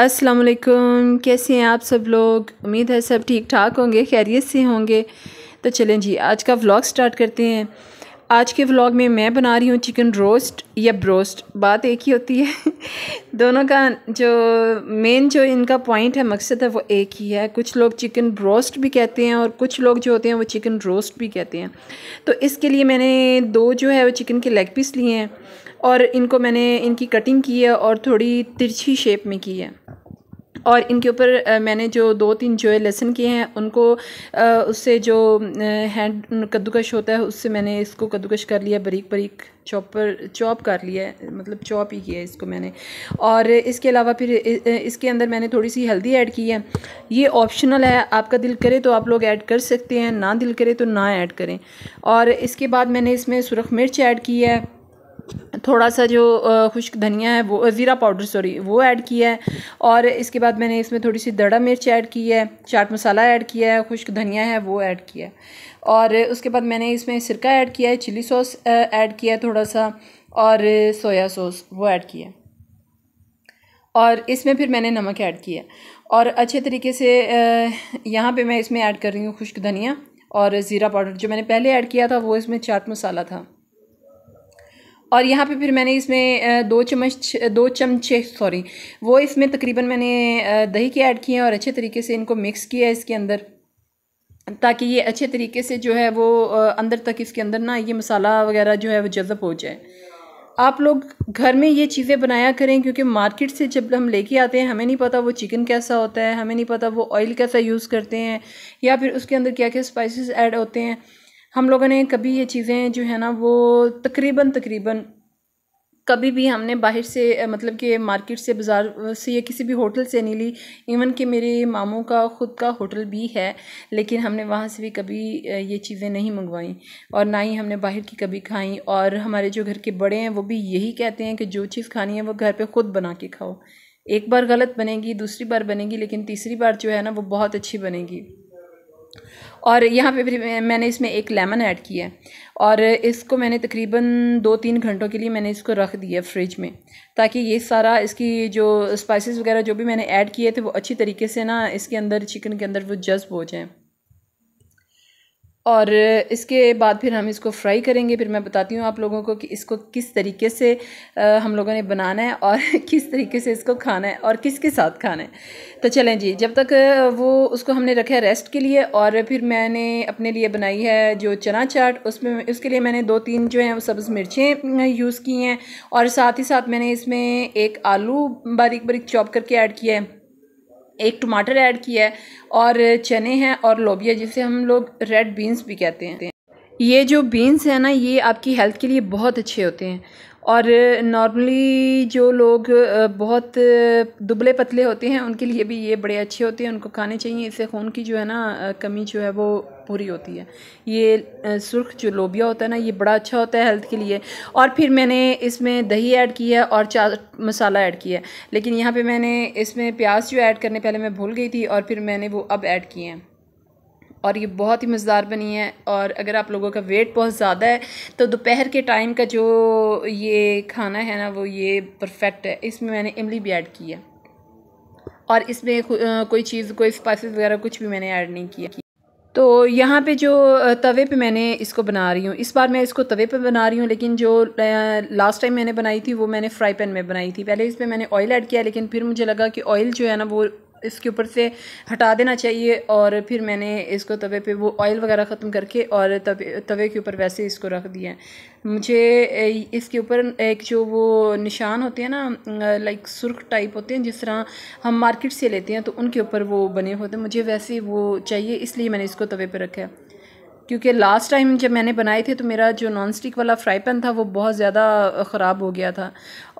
असलम कैसे हैं आप सब लोग उम्मीद है सब ठीक ठाक होंगे खैरियत से होंगे तो चलें जी आज का व्लॉग स्टार्ट करते हैं आज के व्लॉग में मैं बना रही हूँ चिकन रोस्ट या ब्रोस्ट बात एक ही होती है दोनों का जो मेन जो इनका पॉइंट है मकसद है वो एक ही है कुछ लोग चिकन ब्रोस्ट भी कहते हैं और कुछ लोग जो होते हैं वो चिकन रोस्ट भी कहते हैं तो इसके लिए मैंने दो जो है वो चिकन के लेग पीस लिए हैं और इनको मैंने इनकी कटिंग की है और थोड़ी तिरछी शेप में की है और इनके ऊपर मैंने जो दो तीन जो है लेसन किए हैं उनको उससे जो हैंड कद्दूकश होता है उससे मैंने इसको कद्दूकश कर लिया बरीक बरीक चॉपर चॉप कर लिया है मतलब चॉप ही किया है इसको मैंने और इसके अलावा फिर इसके अंदर मैंने थोड़ी सी हल्दी ऐड की है ये ऑप्शनल है आपका दिल करे तो आप लोग ऐड कर सकते हैं ना दिल करे तो ना ऐड करें और इसके बाद मैंने इसमें सुरख मिर्च ऐड की है थोड़ा सा जो खुश्क धनिया है वो ज़ीरा पाउडर सॉरी वो ऐड किया है और इसके बाद मैंने इसमें थोड़ी सी दड़ा मिर्च ऐड की है चाट मसाला ऐड किया है खुश्क धनिया है वो ऐड किया है और उसके बाद मैंने इसमें सिरका ऐड किया है चिली सॉस ऐड किया है थोड़ा सा और सोया सॉस वो ऐड किया और इसमें फिर मैंने नमक ऐड किया और अच्छे तरीके से यहाँ पर मैं इसमें ऐड कर रही हूँ खुश्क धनिया और ज़ीरा पाउडर जो मैंने पहले ऐड किया था वो इसमें चाट मसाला था और यहाँ पे फिर मैंने इसमें दो चम्मच दो चमचे सॉरी वो इसमें तकरीबन मैंने दही के ऐड किए हैं और अच्छे तरीके से इनको मिक्स किया है इसके अंदर ताकि ये अच्छे तरीके से जो है वो अंदर तक इसके अंदर ना ये मसाला वगैरह जो है वो जज़ब हो जाए आप लोग घर में ये चीज़ें बनाया करें क्योंकि मार्केट से जब हम लेके आते हैं हमें नहीं पता वो चिकन कैसा होता है हमें नहीं पता वो ऑयल कैसा यूज़ करते हैं या फिर उसके अंदर क्या क्या स्पाइसेस ऐड होते हैं हम लोगों ने कभी ये चीज़ें जो है ना वो तकरीबन तकरीबन कभी भी हमने बाहर से मतलब कि मार्केट से बाज़ार से या किसी भी होटल से नहीं ली इवन कि मेरे मामों का ख़ुद का होटल भी है लेकिन हमने वहाँ से भी कभी ये चीज़ें नहीं मंगवाई और ना ही हमने बाहर की कभी खाई और हमारे जो घर के बड़े हैं वो भी यही कहते हैं कि जो चीज़ खानी है वो घर पर ख़ुद बना के खाओ एक बार गलत बनेगी दूसरी बार बनेगी लेकिन तीसरी बार जो है ना वो बहुत अच्छी बनेगी और यहाँ पे भी मैंने इसमें एक लेमन ऐड किया है और इसको मैंने तकरीबन दो तीन घंटों के लिए मैंने इसको रख दिया फ्रिज में ताकि ये सारा इसकी जो स्पाइसेस वगैरह जो भी मैंने ऐड किए थे वो अच्छी तरीके से ना इसके अंदर चिकन के अंदर वो जज्ब हो जाएँ और इसके बाद फिर हम इसको फ्राई करेंगे फिर मैं बताती हूँ आप लोगों को कि इसको किस तरीके से हम लोगों ने बनाना है और किस तरीके से इसको खाना है और किसके साथ खाना है तो चलें जी जब तक वो उसको हमने रखा है रेस्ट के लिए और फिर मैंने अपने लिए बनाई है जो चना चाट उसमें उसके लिए मैंने दो तीन जो हैं वो सब्ज़ मिर्चें यूज़ की हैं और साथ ही साथ मैंने इसमें एक आलू बारीक बारीक चॉप करके ऐड किया है एक टमाटर ऐड किया है और चने हैं और लोबिया जिसे हम लोग रेड बीन्स भी कहते हैं ये जो बीन्स हैं ना ये आपकी हेल्थ के लिए बहुत अच्छे होते हैं और नॉर्मली जो लोग बहुत दुबले पतले होते हैं उनके लिए भी ये बड़े अच्छे होते हैं उनको खाने चाहिए इससे खून की जो है ना कमी जो है वो पूरी होती है ये सुर्ख जो लोबिया होता है ना ये बड़ा अच्छा होता है हेल्थ के लिए और फिर मैंने इसमें दही ऐड की है और चाट मसाला ऐड किया है लेकिन यहाँ पे मैंने इसमें प्याज जो ऐड करने पहले मैं भूल गई थी और फिर मैंने वो अब ऐड किए हैं और ये बहुत ही मज़ेदार बनी है और अगर आप लोगों का वेट बहुत ज़्यादा है तो दोपहर के टाइम का जो ये खाना है ना वो ये परफेक्ट है इसमें मैंने इमली भी ऐड की है और इसमें कोई चीज़ कोई स्पाइसेस वगैरह कुछ भी मैंने ऐड नहीं किया तो यहाँ पे जो तवे पे मैंने इसको बना रही हूँ इस बार मैं इसको तवे पे बना रही हूँ लेकिन जो लास्ट टाइम मैंने बनाई थी वो मैंने फ्राई पैन में बनाई थी पहले इस पर मैंने ऑयल ऐड किया लेकिन फिर मुझे लगा कि ऑयल जो है ना वो इसके ऊपर से हटा देना चाहिए और फिर मैंने इसको तवे पे वो ऑयल वगैरह ख़त्म करके और तवे तवे के ऊपर वैसे इसको रख दिया है मुझे इसके ऊपर एक जो वो निशान होते हैं ना लाइक सुर्ख टाइप होते हैं जिस तरह हम मार्केट से लेते हैं तो उनके ऊपर वो बने होते हैं मुझे वैसे वो चाहिए इसलिए मैंने इसको तवे पर रखा है क्योंकि लास्ट टाइम जब मैंने बनाए थे तो मेरा जो नॉन स्टिक वाला फ्राई पैन था वो बहुत ज़्यादा ख़राब हो गया था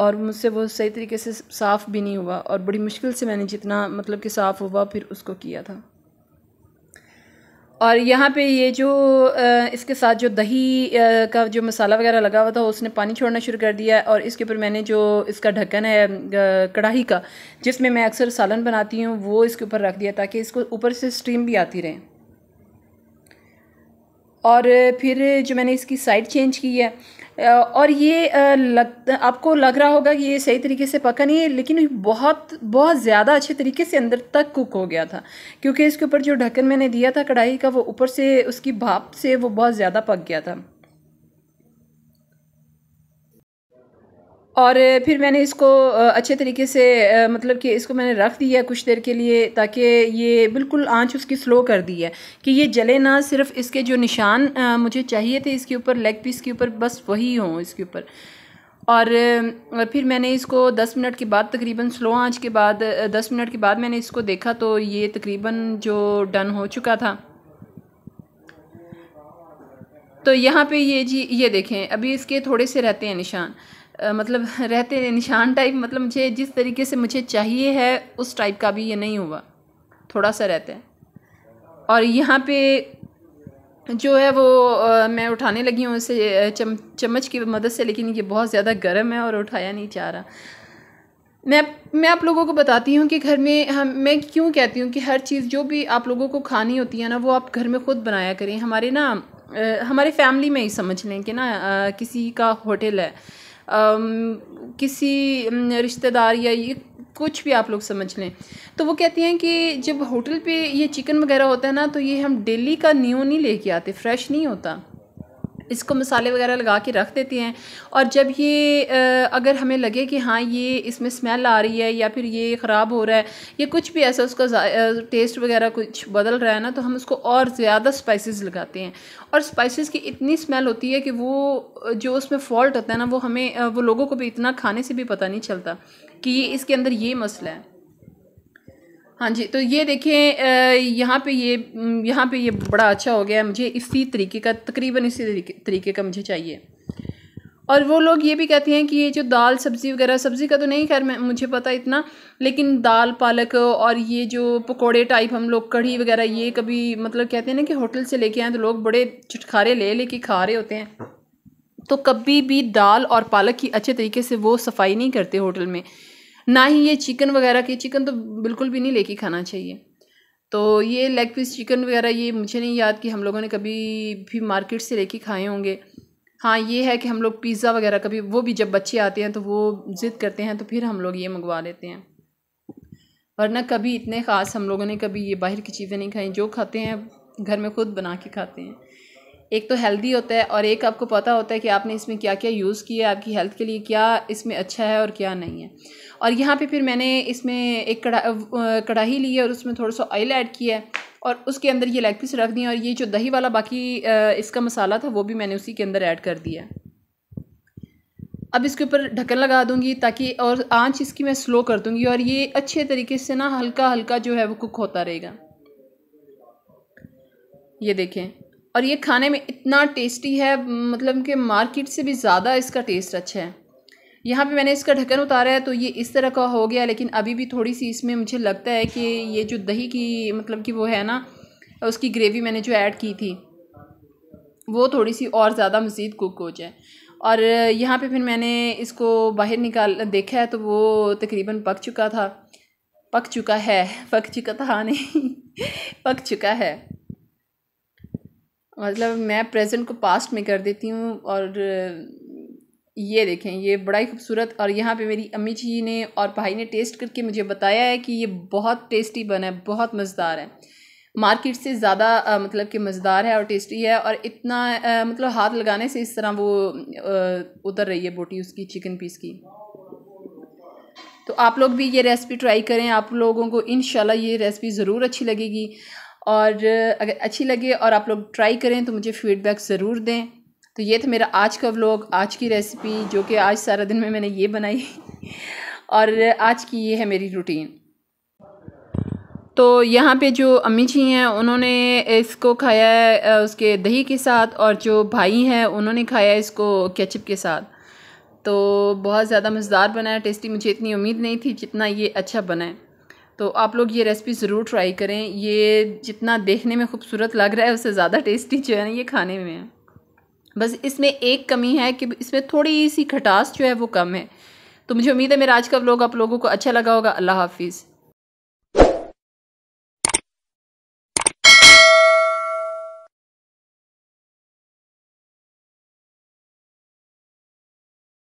और मुझसे वो सही तरीके से साफ़ भी नहीं हुआ और बड़ी मुश्किल से मैंने जितना मतलब कि साफ़ हुआ फिर उसको किया था और यहाँ पे ये जो इसके साथ जो दही का जो मसाला वगैरह लगा हुआ था उसने पानी छोड़ना शुरू कर दिया और इसके ऊपर मैंने जो इसका ढक्कन है कढ़ाई का जिसमें मैं अक्सर सालन बनाती हूँ वो इसके ऊपर रख दिया ताकि इसको ऊपर से स्टीम भी आती रहे और फिर जो मैंने इसकी साइड चेंज की है और ये लग आपको लग रहा होगा कि ये सही तरीके से पका नहीं है लेकिन बहुत बहुत ज़्यादा अच्छे तरीके से अंदर तक कुक हो गया था क्योंकि इसके ऊपर जो ढक्कन मैंने दिया था कढ़ाई का वो ऊपर से उसकी भाप से वो बहुत ज़्यादा पक गया था और फिर मैंने इसको अच्छे तरीके से मतलब कि इसको मैंने रख दिया कुछ देर के लिए ताकि ये बिल्कुल आंच उसकी स्लो कर दी है कि ये जले ना सिर्फ इसके जो निशान मुझे चाहिए थे इसके ऊपर लेग पीस के ऊपर बस वही हों इसके ऊपर और फिर मैंने इसको 10 मिनट के बाद तकरीबन स्लो आंच के बाद 10 मिनट के बाद मैंने इसको देखा तो ये तकरीबन जो डन हो चुका था तो यहाँ पे ये जी ये देखें अभी इसके थोड़े से रहते हैं निशान मतलब रहते निशान टाइप मतलब मुझे जिस तरीके से मुझे चाहिए है उस टाइप का भी ये नहीं हुआ थोड़ा सा रहता है और यहाँ पे जो है वो आ, मैं उठाने लगी हूँ इसे चम, चम्मच की मदद से लेकिन ये बहुत ज़्यादा गर्म है और उठाया नहीं चाह रहा मैं मैं आप लोगों को बताती हूँ कि घर में हम मैं क्यों कहती हूँ कि हर चीज़ जो भी आप लोगों को खानी होती है ना वो आप घर में ख़ुद बनाया करें हमारे ना हमारे फैमिली में ही समझ लें कि ना आ, किसी का होटल है किसी रिश्तेदार या ये कुछ भी आप लोग समझ लें तो वो कहती हैं कि जब होटल पे ये चिकन वगैरह होता है ना तो ये हम डेली का न्यू नहीं लेके आते फ्रेश नहीं होता इसको मसाले वगैरह लगा के रख देते हैं और जब ये अगर हमें लगे कि हाँ ये इसमें स्मेल आ रही है या फिर ये ख़राब हो रहा है या कुछ भी ऐसा उसका टेस्ट वगैरह कुछ बदल रहा है ना तो हम उसको और ज़्यादा स्पाइसेस लगाते हैं और स्पाइसेस की इतनी स्मेल होती है कि वो जो उसमें फॉल्ट होता है ना वो हमें वो लोगों को भी इतना खाने से भी पता नहीं चलता कि इसके अंदर ये मसला है हाँ जी तो ये देखें यहाँ पे ये यहाँ पे ये बड़ा अच्छा हो गया मुझे इसी तरीके का तकरीबन इसी तरीके तरीके का मुझे चाहिए और वो लोग ये भी कहते हैं कि ये जो दाल सब्ज़ी वगैरह सब्ज़ी का तो नहीं खैर मैं मुझे पता इतना लेकिन दाल पालक और ये जो पकोड़े टाइप हम लोग कढ़ी वगैरह ये कभी मतलब कहते हैं ना कि होटल से लेके आए तो लोग बड़े चुटखारे ले लेके खा रहे होते हैं तो कभी भी दाल और पालक की अच्छे तरीके से वो सफाई नहीं करते होटल में ना ही ये चिकन वगैरह की चिकन तो बिल्कुल भी नहीं लेके खाना चाहिए तो ये लेग पीस चिकन वगैरह ये मुझे नहीं याद कि हम लोगों ने कभी भी मार्केट से लेके खाए होंगे हाँ ये है कि हम लोग पिज़्ज़ा वगैरह कभी वो भी जब बच्चे आते हैं तो वो ज़िद करते हैं तो फिर हम लोग ये मंगवा लेते हैं वरना कभी इतने ख़ास हम लोगों ने कभी ये बाहर की चीज़ें नहीं खाई जो खाते हैं घर में खुद बना के खाते हैं एक तो हेल्दी होता है और एक आपको पता होता है कि आपने इसमें क्या क्या यूज़ किया है आपकी हेल्थ के लिए क्या इसमें अच्छा है और क्या नहीं है और यहाँ पे फिर मैंने इसमें एक कड़ा कढ़ाई ली है और उसमें थोड़ा सा ऑयल ऐड किया है और उसके अंदर ये लेग पीस रख दिए और ये जो दही वाला बाकी इसका मसाला था वो भी मैंने उसी के अंदर ऐड कर दिया अब इसके ऊपर ढक्कन लगा दूंगी ताकि और आँच इसकी मैं स्लो कर दूँगी और ये अच्छे तरीके से ना हल्का हल्का जो है वो कुक होता रहेगा ये देखें और ये खाने में इतना टेस्टी है मतलब कि मार्केट से भी ज़्यादा इसका टेस्ट अच्छा है यहाँ पे मैंने इसका ढक्कन उतारा है तो ये इस तरह का हो गया लेकिन अभी भी थोड़ी सी इसमें मुझे लगता है कि ये जो दही की मतलब कि वो है ना उसकी ग्रेवी मैंने जो ऐड की थी वो थोड़ी सी और ज़्यादा मज़ीद कुक हो जाए और यहाँ पे फिर मैंने इसको बाहर निकाल देखा है तो वो तकरीबन पक चुका था पक चुका है पक चुका था नहीं पक चुका है मतलब मैं प्रेजेंट को पास्ट में कर देती हूँ और ये देखें ये बड़ा ही खूबसूरत और यहाँ पे मेरी अम्मी जी ने और भाई ने टेस्ट करके मुझे बताया है कि ये बहुत टेस्टी बना है बहुत मज़ेदार है मार्केट से ज़्यादा मतलब कि मज़ेदार है और टेस्टी है और इतना आ, मतलब हाथ लगाने से इस तरह वो आ, उतर रही है बोटी उसकी चिकन पीस की तो आप लोग भी ये रेसिपी ट्राई करें आप लोगों को इन ये रेसिपी ज़रूर अच्छी लगेगी और अगर अच्छी लगे और आप लोग ट्राई करें तो मुझे फीडबैक ज़रूर दें तो ये था मेरा आज का व्लॉग आज की रेसिपी जो कि आज सारा दिन में मैंने ये बनाई और आज की ये है मेरी रूटीन तो यहाँ पे जो अम्मी जी हैं उन्होंने इसको खाया है उसके दही के साथ और जो भाई हैं उन्होंने खाया है इसको केचप के साथ तो बहुत ज़्यादा मज़ेदार बना है टेस्टी मुझे इतनी उम्मीद नहीं थी जितना ये अच्छा बना है तो आप लोग ये रेसिपी ज़रूर ट्राई करें ये जितना देखने में खूबसूरत लग रहा है उससे ज़्यादा टेस्टी जो है ना ये खाने में है बस इसमें एक कमी है कि इसमें थोड़ी सी खटास जो है वो कम है तो मुझे उम्मीद है मेरा आज का व्लॉग आप लोगों को अच्छा लगा होगा अल्लाह हाफिज़